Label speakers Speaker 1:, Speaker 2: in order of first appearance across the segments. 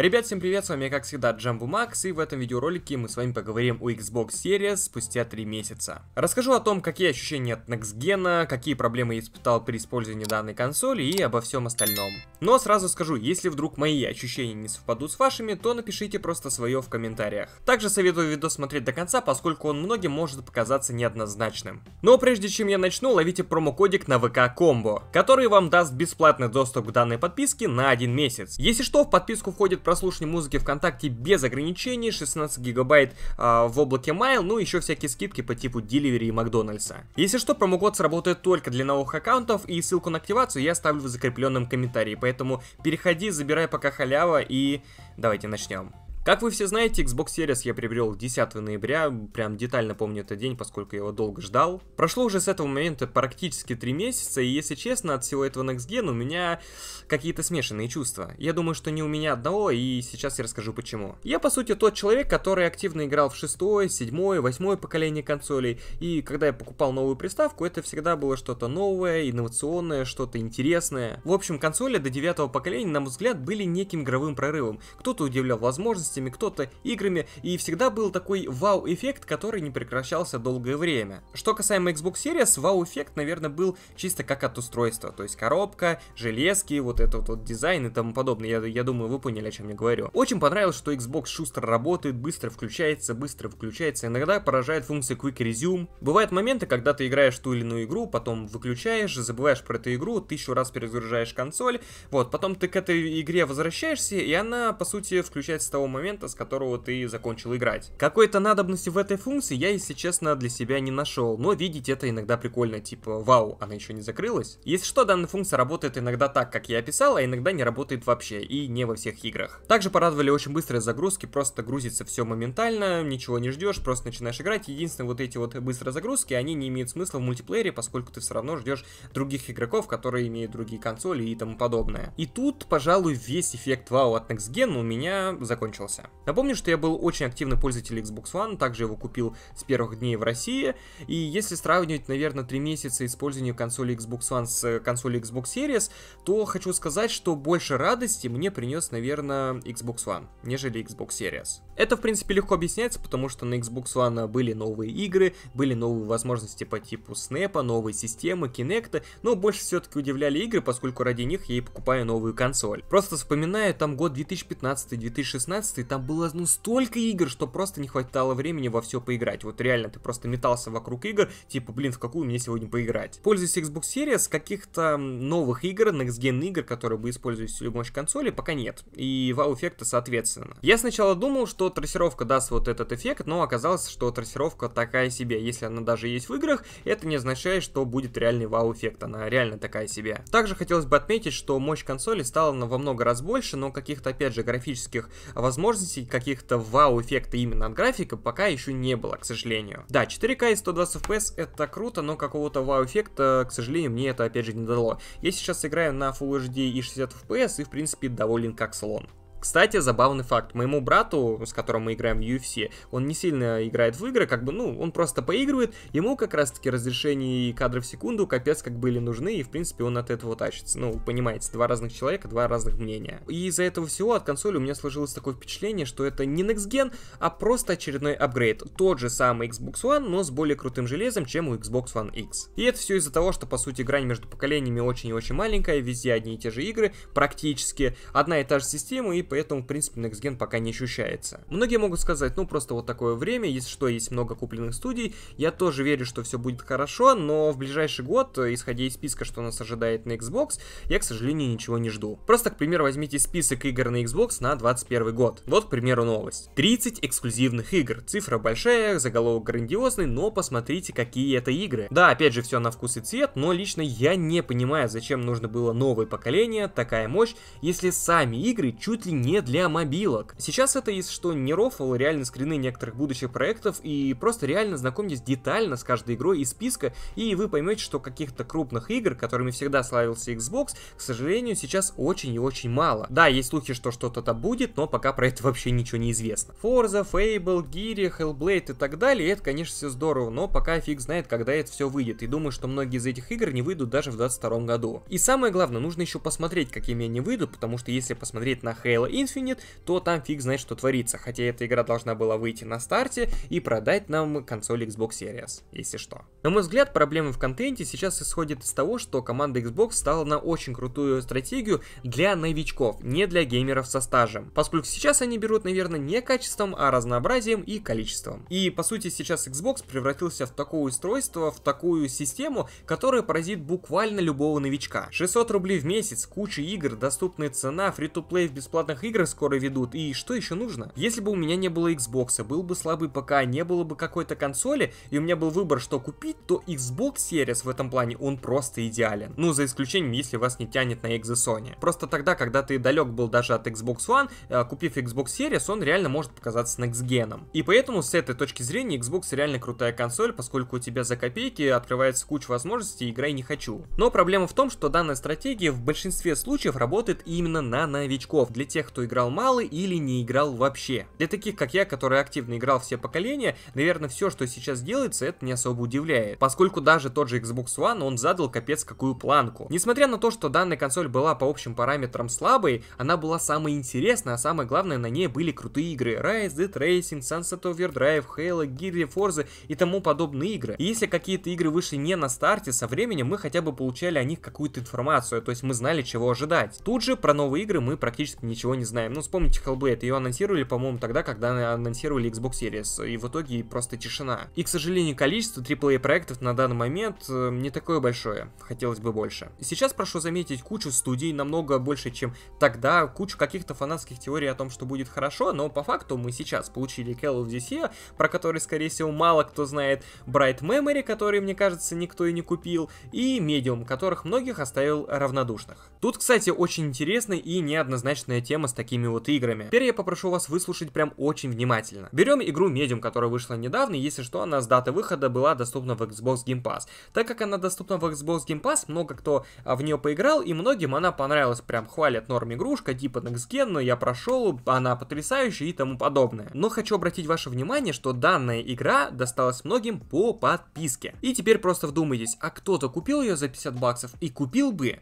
Speaker 1: Ребят, всем привет, с вами как всегда Джамбу Макс, и в этом видеоролике мы с вами поговорим о Xbox Series спустя 3 месяца. Расскажу о том, какие ощущения от Next Gen, какие проблемы я испытал при использовании данной консоли и обо всем остальном. Но сразу скажу, если вдруг мои ощущения не совпадут с вашими, то напишите просто свое в комментариях. Также советую видос смотреть до конца, поскольку он многим может показаться неоднозначным. Но прежде чем я начну, ловите промокодик на ВК Комбо, который вам даст бесплатный доступ к данной подписке на 1 месяц. Если что, в подписку входит прослушивание музыки ВКонтакте без ограничений, 16 гигабайт э, в облаке Mail, ну еще всякие скидки по типу Delivery и Макдональдса. Если что, промокод сработает только для новых аккаунтов, и ссылку на активацию я оставлю в закрепленном комментарии, поэтому переходи, забирай пока халява, и давайте начнем. Как вы все знаете, Xbox Series я приобрел 10 ноября, прям детально помню этот день, поскольку я его долго ждал. Прошло уже с этого момента практически 3 месяца, и если честно, от всего этого Next Gen у меня какие-то смешанные чувства. Я думаю, что не у меня одного, и сейчас я расскажу почему. Я, по сути, тот человек, который активно играл в 6, 7, 8 поколение консолей, и когда я покупал новую приставку, это всегда было что-то новое, инновационное, что-то интересное. В общем, консоли до 9 поколения, на мой взгляд, были неким игровым прорывом. Кто-то удивлял возможности возможностями, кто-то играми, и всегда был такой вау-эффект, который не прекращался долгое время. Что касаемо Xbox Series, вау-эффект, наверное, был чисто как от устройства, то есть коробка, железки, вот этот вот дизайн и тому подобное, я, я думаю, вы поняли, о чем я говорю. Очень понравилось, что Xbox шустро работает, быстро включается, быстро включается, иногда поражает функция Quick Resume. Бывают моменты, когда ты играешь ту или иную игру, потом выключаешь, забываешь про эту игру, тысячу раз перезагружаешь консоль, вот, потом ты к этой игре возвращаешься, и она, по сути, включается с того момента, момента, с которого ты закончил играть. Какой-то надобности в этой функции я, если честно, для себя не нашел, но видеть это иногда прикольно, типа, вау, она еще не закрылась. Если что, данная функция работает иногда так, как я описал, а иногда не работает вообще, и не во всех играх. Также порадовали очень быстрые загрузки, просто грузится все моментально, ничего не ждешь, просто начинаешь играть. Единственное, вот эти вот быстрые загрузки, они не имеют смысла в мультиплеере, поскольку ты все равно ждешь других игроков, которые имеют другие консоли и тому подобное. И тут, пожалуй, весь эффект вау от Next Gen у меня закончился понравился. Напомню, что я был очень активный пользователь Xbox One, также его купил с первых дней в России, и если сравнивать, наверное, три месяца использования консоли Xbox One с консолью Xbox Series, то хочу сказать, что больше радости мне принес, наверное, Xbox One, нежели Xbox Series. Это, в принципе, легко объясняется, потому что на Xbox One были новые игры, были новые возможности по типу Snap, новые системы, Kinect, но больше все-таки удивляли игры, поскольку ради них я и покупаю новую консоль. Просто вспоминаю там год 2015-2016, и там было ну столько игр, что просто не хватало времени во все поиграть. Вот реально, ты просто метался вокруг игр, типа, блин, в какую мне сегодня поиграть. Пользуюсь Xbox Series, каких-то новых игр, Next Gen игр, которые бы использовались в мощь консоли, пока нет. И вау-эффекта соответственно. Я сначала думал, что трассировка даст вот этот эффект, но оказалось, что трассировка такая себе. Если она даже есть в играх, это не означает, что будет реальный вау-эффект. Она реально такая себе. Также хотелось бы отметить, что мощь консоли стала во много раз больше, но каких-то, опять же, графических возможностей возможностей каких-то вау-эффекта именно от графика пока еще не было, к сожалению. Да, 4К и 120 FPS это круто, но какого-то вау-эффекта, к сожалению, мне это опять же не дало. Я сейчас играю на Full HD и 60 FPS и, в принципе, доволен как слон. Кстати, забавный факт. Моему брату, с которым мы играем в UFC, он не сильно играет в игры, как бы, ну, он просто поигрывает. Ему как раз-таки разрешение и кадры в секунду капец как были нужны, и, в принципе, он от этого тащится. Ну, понимаете, два разных человека, два разных мнения. И из-за этого всего от консоли у меня сложилось такое впечатление, что это не Next Gen, а просто очередной апгрейд. Тот же самый Xbox One, но с более крутым железом, чем у Xbox One X. И это все из-за того, что, по сути, грань между поколениями очень и очень маленькая, везде одни и те же игры, практически одна и та же система, и поэтому, в принципе, Next Gen пока не ощущается. Многие могут сказать, ну просто вот такое время, есть что, есть много купленных студий, я тоже верю, что все будет хорошо, но в ближайший год, э, исходя из списка, что нас ожидает на Xbox, я, к сожалению, ничего не жду. Просто, к примеру, возьмите список игр на Xbox на 21 год. Вот, к примеру, новость. 30 эксклюзивных игр. Цифра большая, заголовок грандиозный, но посмотрите, какие это игры. Да, опять же, все на вкус и цвет, но лично я не понимаю, зачем нужно было новое поколение, такая мощь, если сами игры чуть ли не для мобилок. Сейчас это, если что, не рофл, реально скрины некоторых будущих проектов, и просто реально знакомьтесь детально с каждой игрой из списка, и вы поймете, что каких-то крупных игр, которыми всегда славился Xbox, к сожалению, сейчас очень и очень мало. Да, есть слухи, что что-то-то будет, но пока про это вообще ничего не известно. Forza, Fable, Geary, Hellblade и так далее, это, конечно, все здорово, но пока фиг знает, когда это все выйдет, и думаю, что многие из этих игр не выйдут даже в 2022 году. И самое главное, нужно еще посмотреть, какими они выйдут, потому что если посмотреть на Halo Infinite, то там фиг знает, что творится. Хотя эта игра должна была выйти на старте и продать нам консоль Xbox Series, если что. На мой взгляд, проблемы в контенте сейчас исходят из того, что команда Xbox стала на очень крутую стратегию для новичков, не для геймеров со стажем. Поскольку сейчас они берут, наверное, не качеством, а разнообразием и количеством. И, по сути, сейчас Xbox превратился в такое устройство, в такую систему, которая поразит буквально любого новичка. 600 рублей в месяц, куча игр, доступная цена, фри-то-плей в бесплатных как игры скоро ведут, и что еще нужно? Если бы у меня не было Xbox, был бы слабый ПК, не было бы какой-то консоли, и у меня был выбор, что купить, то Xbox Series в этом плане, он просто идеален. Ну, за исключением, если вас не тянет на Exosony. Просто тогда, когда ты далек был даже от Xbox One, э, купив Xbox Series, он реально может показаться Next Gen. И поэтому, с этой точки зрения, Xbox реально крутая консоль, поскольку у тебя за копейки открывается куча возможностей, играй не хочу. Но проблема в том, что данная стратегия в большинстве случаев работает именно на новичков, для тех кто играл мало или не играл вообще. Для таких, как я, который активно играл все поколения, наверное, все, что сейчас делается, это не особо удивляет, поскольку даже тот же Xbox One, он задал капец какую планку. Несмотря на то, что данная консоль была по общим параметрам слабой, она была самой интересной, а самое главное, на ней были крутые игры. Rise, Dead Racing, Sunset Overdrive, Halo, Gear, Forza и тому подобные игры. И если какие-то игры вышли не на старте, со временем мы хотя бы получали о них какую-то информацию, то есть мы знали, чего ожидать. Тут же про новые игры мы практически ничего ничего не знаем. Ну, вспомните Hellblade, ее анонсировали, по-моему, тогда, когда анонсировали Xbox Series, и в итоге просто тишина. И, к сожалению, количество AAA проектов на данный момент э, не такое большое, хотелось бы больше. Сейчас прошу заметить кучу студий, намного больше, чем тогда, кучу каких-то фанатских теорий о том, что будет хорошо, но по факту мы сейчас получили Call of Duty, про который, скорее всего, мало кто знает, Bright Memory, который, мне кажется, никто и не купил, и Medium, которых многих оставил равнодушных. Тут, кстати, очень интересная и неоднозначная тема проблема с такими вот играми. Теперь я попрошу вас выслушать прям очень внимательно. Берем игру Medium, которая вышла недавно, и, если что, она с даты выхода была доступна в Xbox Game Pass. Так как она доступна в Xbox Game Pass, много кто а, в нее поиграл, и многим она понравилась. Прям хвалят норм игрушка, типа Next Gen, но я прошел, она потрясающая и тому подобное. Но хочу обратить ваше внимание, что данная игра досталась многим по подписке. И теперь просто вдумайтесь, а кто-то купил ее за 50 баксов и купил бы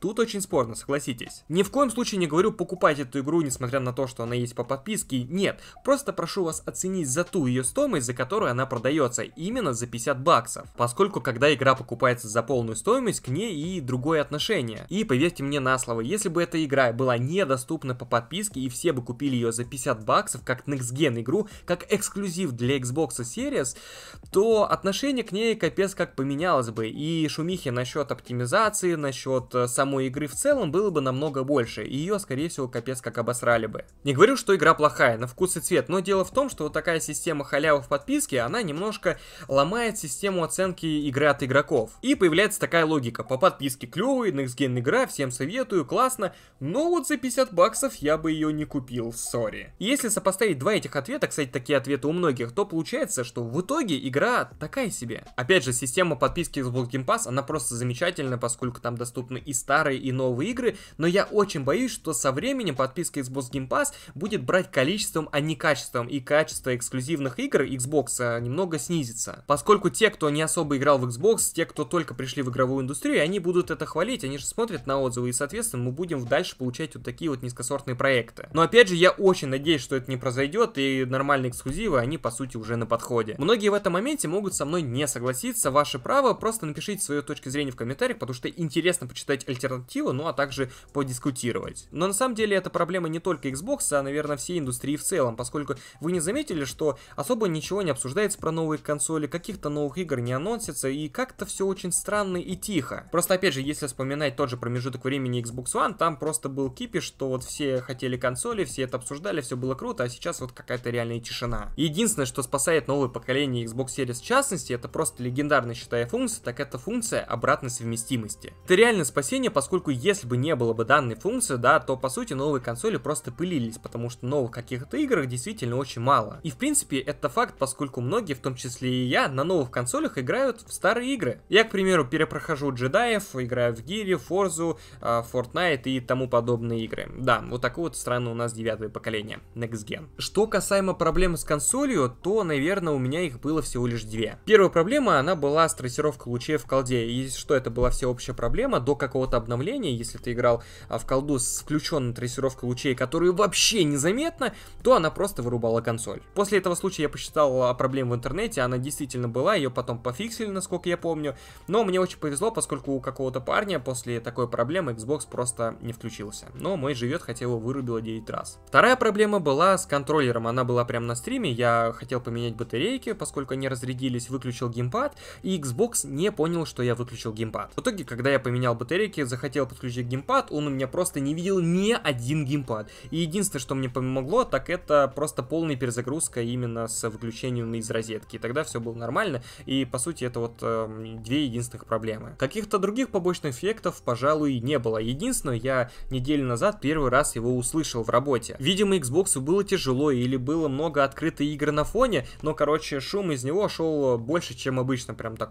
Speaker 1: Тут очень спорно, согласитесь. Ни в коем случае не говорю покупать эту игру, несмотря на то, что она есть по подписке. Нет, просто прошу вас оценить за ту ее стоимость, за которую она продается, именно за 50 баксов. Поскольку, когда игра покупается за полную стоимость, к ней и другое отношение. И поверьте мне на слово, если бы эта игра была недоступна по подписке и все бы купили ее за 50 баксов, как Next Gen игру, как эксклюзив для Xbox Series, то отношение к ней капец как поменялось бы. И шумихи насчет оптимизации, насчет э, самой самой игры в целом было бы намного больше, и ее, скорее всего, капец как обосрали бы. Не говорю, что игра плохая, на вкус и цвет, но дело в том, что вот такая система халявы в подписке, она немножко ломает систему оценки игры от игроков. И появляется такая логика, по подписке клевый, Next Gen игра, всем советую, классно, но вот за 50 баксов я бы ее не купил, сори. Если сопоставить два этих ответа, кстати, такие ответы у многих, то получается, что в итоге игра такая себе. Опять же, система подписки Xbox Game Pass, она просто замечательная, поскольку там доступны и старые старые и новые игры, но я очень боюсь, что со временем подписка Xbox Game Pass будет брать количеством, а не качеством, и качество эксклюзивных игр Xbox а, немного снизится. Поскольку те, кто не особо играл в Xbox, те, кто только пришли в игровую индустрию, они будут это хвалить, они же смотрят на отзывы, и, соответственно, мы будем дальше получать вот такие вот низкосортные проекты. Но, опять же, я очень надеюсь, что это не произойдет, и нормальные эксклюзивы, они, по сути, уже на подходе. Многие в этом моменте могут со мной не согласиться, ваше право, просто напишите свою точку зрения в комментариях, потому что интересно почитать альтернативы альтернативу, ну а также подискутировать. Но на самом деле это проблема не только Xbox, а, наверное, всей индустрии в целом, поскольку вы не заметили, что особо ничего не обсуждается про новые консоли, каких-то новых игр не анонсится, и как-то все очень странно и тихо. Просто, опять же, если вспоминать тот же промежуток времени Xbox One, там просто был кипиш, что вот все хотели консоли, все это обсуждали, все было круто, а сейчас вот какая-то реальная тишина. Единственное, что спасает новое поколение Xbox Series в частности, это просто легендарная, считая функция, так это функция обратной совместимости. Это реально спасение, поскольку если бы не было бы данной функции, да, то по сути новые консоли просто пылились, потому что новых каких-то играх действительно очень мало. И в принципе это факт, поскольку многие, в том числе и я, на новых консолях играют в старые игры. Я, к примеру, перепрохожу джедаев, играю в Гири, Форзу, Fortnite э, и тому подобные игры. Да, вот такое вот странно у нас девятое поколение, Next Gen. Что касаемо проблем с консолью, то, наверное, у меня их было всего лишь две. Первая проблема, она была с трассировкой лучей в колде, и что это была всеобщая проблема до какого-то обновление, если ты играл а, в колду с включенной трассировкой лучей, которую вообще незаметно, то она просто вырубала консоль. После этого случая я посчитал а, проблем в интернете, она действительно была, ее потом пофиксили, насколько я помню, но мне очень повезло, поскольку у какого-то парня после такой проблемы Xbox просто не включился. Но мой живет, хотя его вырубило 9 раз. Вторая проблема была с контроллером, она была прям на стриме, я хотел поменять батарейки, поскольку они разрядились, выключил геймпад, и Xbox не понял, что я выключил геймпад. В итоге, когда я поменял батарейки, захотел подключить геймпад, он у меня просто не видел ни один геймпад. И единственное, что мне помогло, так это просто полная перезагрузка именно с выключением из розетки. И тогда все было нормально, и по сути это вот э, две единственных проблемы. Каких-то других побочных эффектов, пожалуй, не было. Единственное, я неделю назад первый раз его услышал в работе. Видимо, Xbox было тяжело или было много открытых игр на фоне, но, короче, шум из него шел больше, чем обычно, прям так...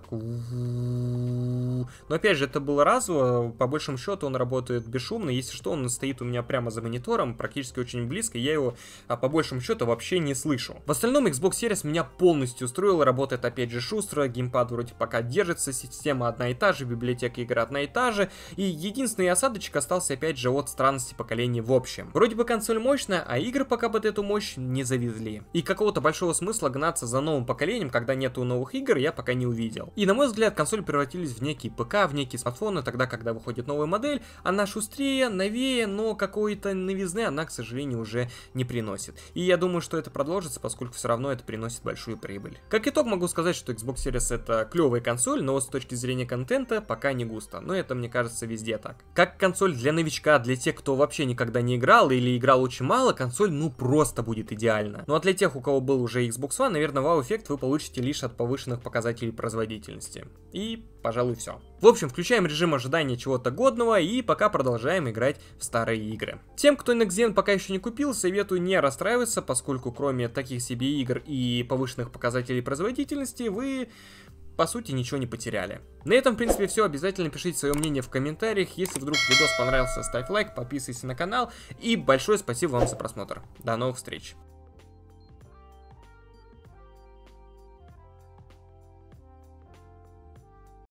Speaker 1: Но опять же, это было разово, по большему счету он работает бесшумно, если что, он стоит у меня прямо за монитором, практически очень близко, я его а, по большему счету вообще не слышу. В остальном Xbox Series меня полностью устроил, работает опять же шустро, геймпад вроде пока держится, система одна и та же, библиотека игр одна и та же, и единственный осадочек остался опять же от странности поколения в общем. Вроде бы консоль мощная, а игры пока под эту мощь не завезли. И какого-то большого смысла гнаться за новым поколением, когда нету новых игр, я пока не увидел. И на мой взгляд, консоль превратились в некий ПК в некие смартфоны, а тогда, когда выходит новая модель, она шустрее, новее, но какой-то новизны она, к сожалению, уже не приносит. И я думаю, что это продолжится, поскольку все равно это приносит большую прибыль. Как итог, могу сказать, что Xbox Series это клевая консоль, но с точки зрения контента пока не густо. Но это, мне кажется, везде так. Как консоль для новичка, для тех, кто вообще никогда не играл или играл очень мало, консоль ну просто будет идеально. Ну а для тех, у кого был уже Xbox One, наверное, вау-эффект вы получите лишь от повышенных показателей производительности. И пожалуй, все. В общем, включаем режим ожидания чего-то годного и пока продолжаем играть в старые игры. Тем, кто Next пока еще не купил, советую не расстраиваться, поскольку кроме таких себе игр и повышенных показателей производительности, вы по сути ничего не потеряли. На этом, в принципе, все. Обязательно пишите свое мнение в комментариях. Если вдруг видос понравился, ставь лайк, подписывайся на канал. И большое спасибо вам за просмотр. До новых встреч!